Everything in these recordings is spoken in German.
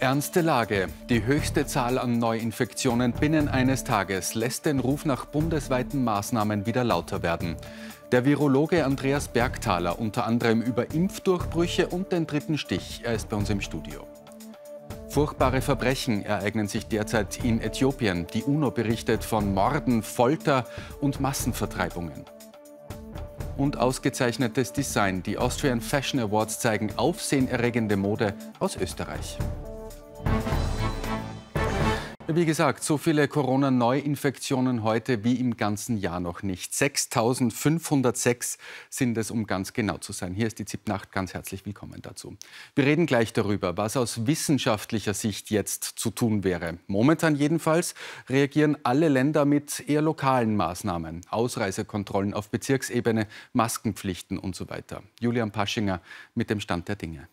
Ernste Lage. Die höchste Zahl an Neuinfektionen binnen eines Tages lässt den Ruf nach bundesweiten Maßnahmen wieder lauter werden. Der Virologe Andreas Bergthaler unter anderem über Impfdurchbrüche und den dritten Stich. Er ist bei uns im Studio. Furchtbare Verbrechen ereignen sich derzeit in Äthiopien. Die UNO berichtet von Morden, Folter und Massenvertreibungen und ausgezeichnetes Design. Die Austrian Fashion Awards zeigen aufsehenerregende Mode aus Österreich. Wie gesagt, so viele Corona-Neuinfektionen heute wie im ganzen Jahr noch nicht. 6.506 sind es, um ganz genau zu sein. Hier ist die ZIP-Nacht, ganz herzlich willkommen dazu. Wir reden gleich darüber, was aus wissenschaftlicher Sicht jetzt zu tun wäre. Momentan jedenfalls reagieren alle Länder mit eher lokalen Maßnahmen, Ausreisekontrollen auf Bezirksebene, Maskenpflichten und so weiter. Julian Paschinger mit dem Stand der Dinge.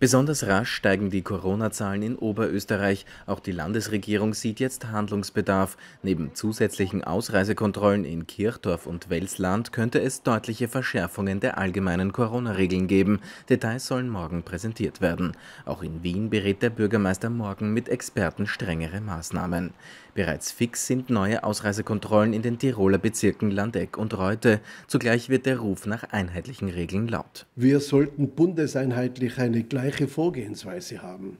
Besonders rasch steigen die Corona-Zahlen in Oberösterreich. Auch die Landesregierung sieht jetzt Handlungsbedarf. Neben zusätzlichen Ausreisekontrollen in Kirchdorf und Welsland könnte es deutliche Verschärfungen der allgemeinen Corona-Regeln geben. Details sollen morgen präsentiert werden. Auch in Wien berät der Bürgermeister morgen mit Experten strengere Maßnahmen. Bereits fix sind neue Ausreisekontrollen in den Tiroler Bezirken Landeck und Reute. Zugleich wird der Ruf nach einheitlichen Regeln laut. Wir sollten bundeseinheitlich eine gleiche gleiche Vorgehensweise haben.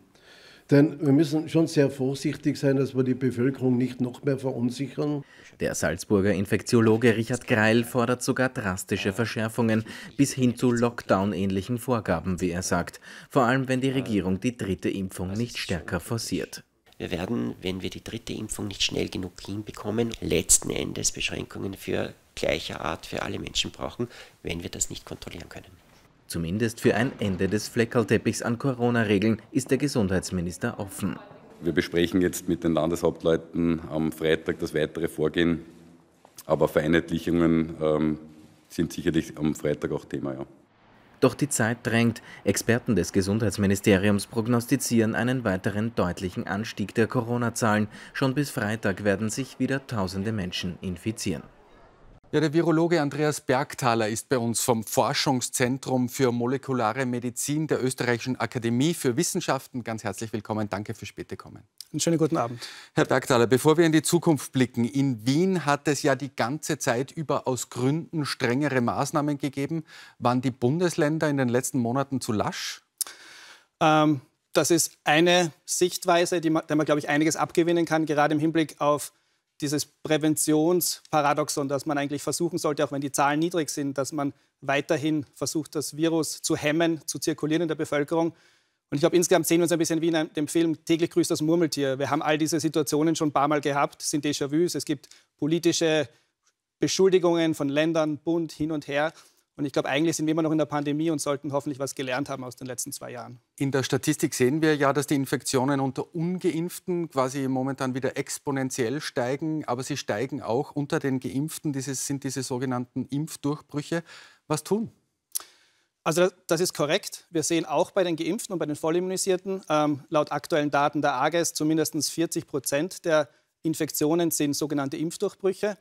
Denn wir müssen schon sehr vorsichtig sein, dass wir die Bevölkerung nicht noch mehr verunsichern. Der Salzburger Infektiologe Richard Greil fordert sogar drastische Verschärfungen bis hin zu Lockdown-ähnlichen Vorgaben, wie er sagt. Vor allem, wenn die Regierung die dritte Impfung nicht stärker forciert. Wir werden, wenn wir die dritte Impfung nicht schnell genug hinbekommen, letzten Endes Beschränkungen für gleicher Art für alle Menschen brauchen, wenn wir das nicht kontrollieren können. Zumindest für ein Ende des Fleckerlteppichs an Corona-Regeln ist der Gesundheitsminister offen. Wir besprechen jetzt mit den Landeshauptleuten am Freitag das weitere Vorgehen, aber Vereinheitlichungen ähm, sind sicherlich am Freitag auch Thema. Ja. Doch die Zeit drängt. Experten des Gesundheitsministeriums prognostizieren einen weiteren deutlichen Anstieg der Corona-Zahlen. Schon bis Freitag werden sich wieder tausende Menschen infizieren. Ja, der Virologe Andreas Bergthaler ist bei uns vom Forschungszentrum für molekulare Medizin der Österreichischen Akademie für Wissenschaften. Ganz herzlich willkommen. Danke fürs späte Kommen. Einen schönen guten Abend. Herr Bergthaler, bevor wir in die Zukunft blicken, in Wien hat es ja die ganze Zeit über aus Gründen strengere Maßnahmen gegeben. Waren die Bundesländer in den letzten Monaten zu lasch? Ähm, das ist eine Sichtweise, die man, der man, glaube ich, einiges abgewinnen kann, gerade im Hinblick auf die dieses Präventionsparadoxon, dass man eigentlich versuchen sollte, auch wenn die Zahlen niedrig sind, dass man weiterhin versucht, das Virus zu hemmen, zu zirkulieren in der Bevölkerung. Und ich glaube, insgesamt sehen wir uns ein bisschen wie in dem Film Täglich grüßt das Murmeltier. Wir haben all diese Situationen schon ein paar Mal gehabt, sind Déjà-vus, es gibt politische Beschuldigungen von Ländern, Bund hin und her. Und ich glaube, eigentlich sind wir immer noch in der Pandemie und sollten hoffentlich was gelernt haben aus den letzten zwei Jahren. In der Statistik sehen wir ja, dass die Infektionen unter Ungeimpften quasi momentan wieder exponentiell steigen, aber sie steigen auch unter den Geimpften. Dieses sind diese sogenannten Impfdurchbrüche. Was tun? Also das ist korrekt. Wir sehen auch bei den Geimpften und bei den Vollimmunisierten, ähm, laut aktuellen Daten der AGES, zumindest 40 Prozent der Infektionen sind sogenannte Impfdurchbrüche.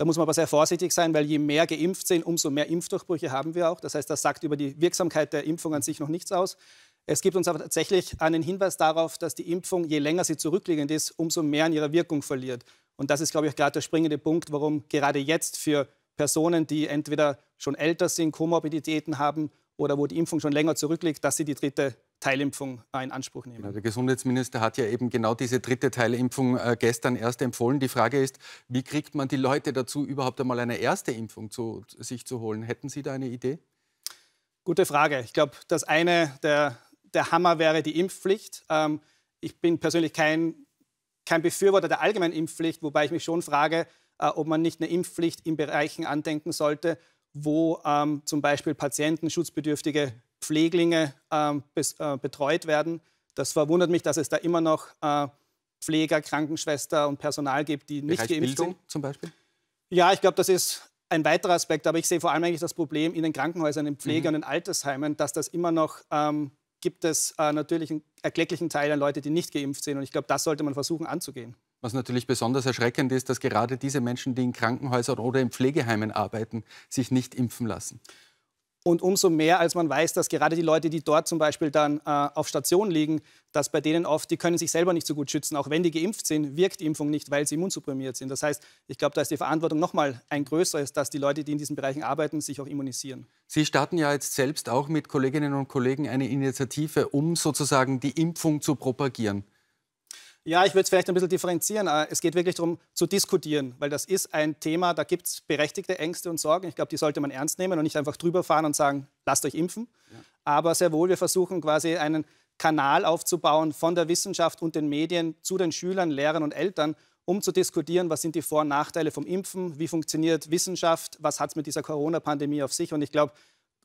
Da muss man aber sehr vorsichtig sein, weil je mehr geimpft sind, umso mehr Impfdurchbrüche haben wir auch. Das heißt, das sagt über die Wirksamkeit der Impfung an sich noch nichts aus. Es gibt uns aber tatsächlich einen Hinweis darauf, dass die Impfung, je länger sie zurückliegend ist, umso mehr an ihrer Wirkung verliert. Und das ist, glaube ich, gerade der springende Punkt, warum gerade jetzt für Personen, die entweder schon älter sind, Komorbiditäten haben oder wo die Impfung schon länger zurückliegt, dass sie die dritte Teilimpfung in Anspruch nehmen. Ja, der Gesundheitsminister hat ja eben genau diese dritte Teilimpfung äh, gestern erst empfohlen. Die Frage ist, wie kriegt man die Leute dazu, überhaupt einmal eine erste Impfung zu, sich zu holen? Hätten Sie da eine Idee? Gute Frage. Ich glaube, das eine der, der Hammer wäre die Impfpflicht. Ähm, ich bin persönlich kein, kein Befürworter der allgemeinen Impfpflicht, wobei ich mich schon frage, äh, ob man nicht eine Impfpflicht in Bereichen andenken sollte, wo ähm, zum Beispiel Patienten, Schutzbedürftige Pfleglinge ähm, bes, äh, betreut werden. Das verwundert mich, dass es da immer noch äh, Pfleger, Krankenschwester und Personal gibt, die Bereich nicht geimpft Bildung sind. zum Beispiel? Ja, ich glaube, das ist ein weiterer Aspekt, aber ich sehe vor allem eigentlich das Problem in den Krankenhäusern, in Pflege mhm. und in Altersheimen, dass das immer noch ähm, gibt es äh, natürlich einen erklecklichen Teil an Leute, die nicht geimpft sind. Und ich glaube, das sollte man versuchen anzugehen. Was natürlich besonders erschreckend ist, dass gerade diese Menschen, die in Krankenhäusern oder in Pflegeheimen arbeiten, sich nicht impfen lassen. Und umso mehr, als man weiß, dass gerade die Leute, die dort zum Beispiel dann äh, auf Station liegen, dass bei denen oft, die können sich selber nicht so gut schützen. Auch wenn die geimpft sind, wirkt Impfung nicht, weil sie immunsupprimiert sind. Das heißt, ich glaube, da ist die Verantwortung nochmal ein größeres, dass die Leute, die in diesen Bereichen arbeiten, sich auch immunisieren. Sie starten ja jetzt selbst auch mit Kolleginnen und Kollegen eine Initiative, um sozusagen die Impfung zu propagieren. Ja, ich würde es vielleicht ein bisschen differenzieren. Äh, es geht wirklich darum, zu diskutieren, weil das ist ein Thema, da gibt es berechtigte Ängste und Sorgen. Ich glaube, die sollte man ernst nehmen und nicht einfach drüber fahren und sagen, lasst euch impfen. Ja. Aber sehr wohl, wir versuchen quasi einen Kanal aufzubauen von der Wissenschaft und den Medien zu den Schülern, Lehrern und Eltern, um zu diskutieren, was sind die Vor- und Nachteile vom Impfen, wie funktioniert Wissenschaft, was hat es mit dieser Corona-Pandemie auf sich. Und ich glaube,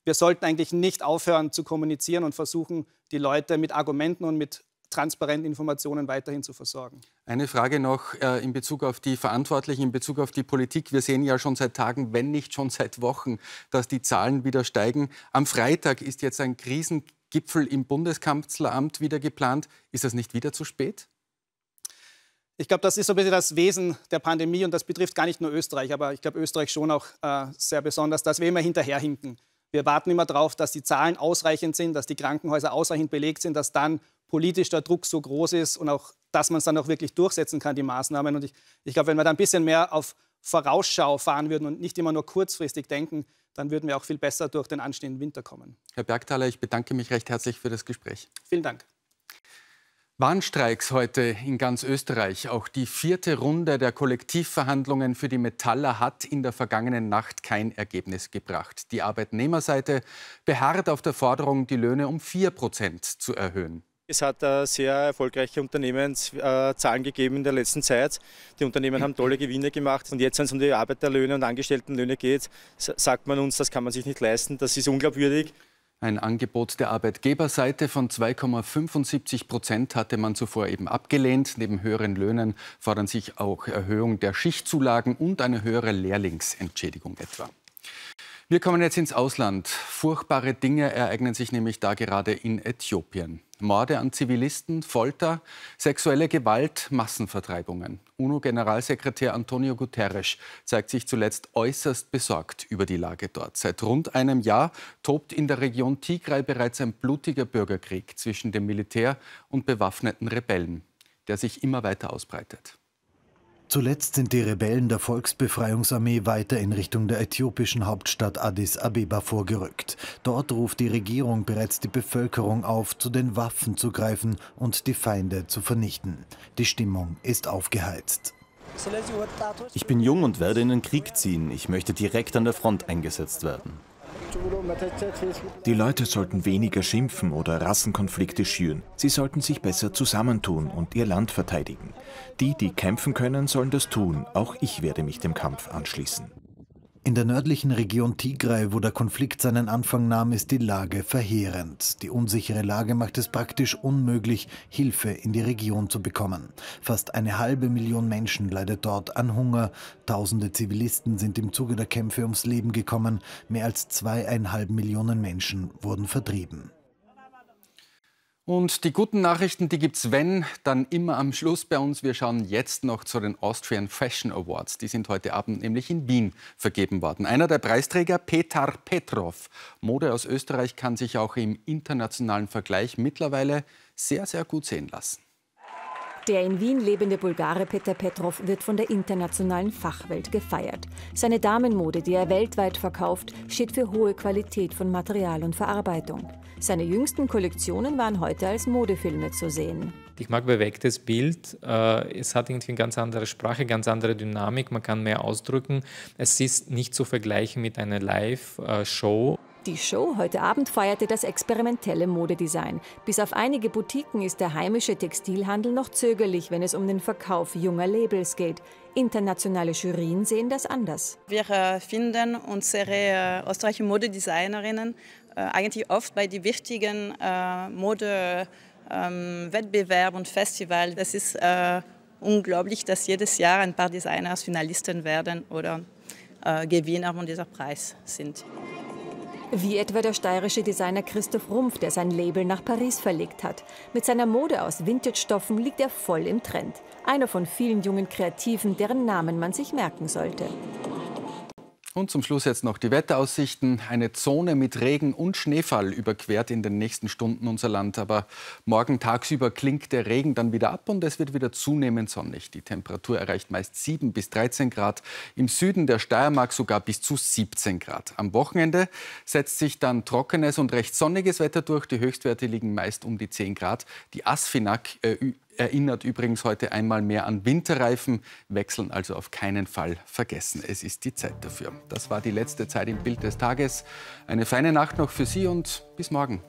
wir sollten eigentlich nicht aufhören zu kommunizieren und versuchen, die Leute mit Argumenten und mit transparent Informationen weiterhin zu versorgen. Eine Frage noch äh, in Bezug auf die Verantwortlichen, in Bezug auf die Politik. Wir sehen ja schon seit Tagen, wenn nicht schon seit Wochen, dass die Zahlen wieder steigen. Am Freitag ist jetzt ein Krisengipfel im Bundeskanzleramt wieder geplant. Ist das nicht wieder zu spät? Ich glaube, das ist so ein bisschen das Wesen der Pandemie und das betrifft gar nicht nur Österreich, aber ich glaube Österreich schon auch äh, sehr besonders, dass wir immer hinterherhinken. Wir warten immer darauf, dass die Zahlen ausreichend sind, dass die Krankenhäuser ausreichend belegt sind, dass dann politisch der Druck so groß ist und auch, dass man es dann auch wirklich durchsetzen kann, die Maßnahmen. Und ich, ich glaube, wenn wir da ein bisschen mehr auf Vorausschau fahren würden und nicht immer nur kurzfristig denken, dann würden wir auch viel besser durch den anstehenden Winter kommen. Herr Bergthaler, ich bedanke mich recht herzlich für das Gespräch. Vielen Dank. Warnstreiks heute in ganz Österreich. Auch die vierte Runde der Kollektivverhandlungen für die Metaller hat in der vergangenen Nacht kein Ergebnis gebracht. Die Arbeitnehmerseite beharrt auf der Forderung, die Löhne um 4 Prozent zu erhöhen. Es hat äh, sehr erfolgreiche Unternehmenszahlen gegeben in der letzten Zeit. Die Unternehmen haben tolle Gewinne gemacht. Und jetzt, wenn es um die Arbeiterlöhne und Angestelltenlöhne geht, sagt man uns, das kann man sich nicht leisten, das ist unglaubwürdig. Ein Angebot der Arbeitgeberseite von 2,75 Prozent hatte man zuvor eben abgelehnt. Neben höheren Löhnen fordern sich auch Erhöhung der Schichtzulagen und eine höhere Lehrlingsentschädigung etwa. Wir kommen jetzt ins Ausland. Furchtbare Dinge ereignen sich nämlich da gerade in Äthiopien. Morde an Zivilisten, Folter, sexuelle Gewalt, Massenvertreibungen. UNO-Generalsekretär Antonio Guterres zeigt sich zuletzt äußerst besorgt über die Lage dort. Seit rund einem Jahr tobt in der Region Tigray bereits ein blutiger Bürgerkrieg zwischen dem Militär und bewaffneten Rebellen, der sich immer weiter ausbreitet. Zuletzt sind die Rebellen der Volksbefreiungsarmee weiter in Richtung der äthiopischen Hauptstadt Addis Abeba vorgerückt. Dort ruft die Regierung bereits die Bevölkerung auf, zu den Waffen zu greifen und die Feinde zu vernichten. Die Stimmung ist aufgeheizt. Ich bin jung und werde in den Krieg ziehen. Ich möchte direkt an der Front eingesetzt werden. Die Leute sollten weniger schimpfen oder Rassenkonflikte schüren. Sie sollten sich besser zusammentun und ihr Land verteidigen. Die, die kämpfen können, sollen das tun. Auch ich werde mich dem Kampf anschließen. In der nördlichen Region Tigray, wo der Konflikt seinen Anfang nahm, ist die Lage verheerend. Die unsichere Lage macht es praktisch unmöglich, Hilfe in die Region zu bekommen. Fast eine halbe Million Menschen leidet dort an Hunger. Tausende Zivilisten sind im Zuge der Kämpfe ums Leben gekommen. Mehr als zweieinhalb Millionen Menschen wurden vertrieben. Und die guten Nachrichten, die gibt's wenn, dann immer am Schluss bei uns. Wir schauen jetzt noch zu den Austrian Fashion Awards. Die sind heute Abend nämlich in Wien vergeben worden. Einer der Preisträger, Petar Petrov. Mode aus Österreich kann sich auch im internationalen Vergleich mittlerweile sehr, sehr gut sehen lassen. Der in Wien lebende Bulgare Peter Petrov wird von der internationalen Fachwelt gefeiert. Seine Damenmode, die er weltweit verkauft, steht für hohe Qualität von Material und Verarbeitung. Seine jüngsten Kollektionen waren heute als Modefilme zu sehen. Ich mag bewegtes Bild. Äh, es hat irgendwie eine ganz andere Sprache, ganz andere Dynamik. Man kann mehr ausdrücken. Es ist nicht zu vergleichen mit einer Live-Show. Die Show heute Abend feierte das experimentelle Modedesign. Bis auf einige Boutiquen ist der heimische Textilhandel noch zögerlich, wenn es um den Verkauf junger Labels geht. Internationale Jurien sehen das anders. Wir äh, finden unsere äh, österreichischen Modedesignerinnen äh, eigentlich oft bei den wichtigen Modewettbewerben ähm, und Festivals. Es ist unglaublich, dass jedes Jahr ein paar Designers Finalisten werden oder Gewinner von dieser Preis sind. Wie etwa der steirische Designer Christoph Rumpf, der sein Label nach Paris verlegt hat. Mit seiner Mode aus Vintage-Stoffen liegt er voll im Trend. Einer von vielen jungen Kreativen, deren Namen man sich merken sollte. Und zum Schluss jetzt noch die Wetteraussichten. Eine Zone mit Regen und Schneefall überquert in den nächsten Stunden unser Land. Aber morgen tagsüber klingt der Regen dann wieder ab und es wird wieder zunehmend sonnig. Die Temperatur erreicht meist 7 bis 13 Grad. Im Süden der Steiermark sogar bis zu 17 Grad. Am Wochenende setzt sich dann trockenes und recht sonniges Wetter durch. Die Höchstwerte liegen meist um die 10 Grad. Die Asfinag äh, erinnert übrigens heute einmal mehr an Winterreifen, wechseln also auf keinen Fall vergessen. Es ist die Zeit dafür. Das war die letzte Zeit im Bild des Tages. Eine feine Nacht noch für Sie und bis morgen.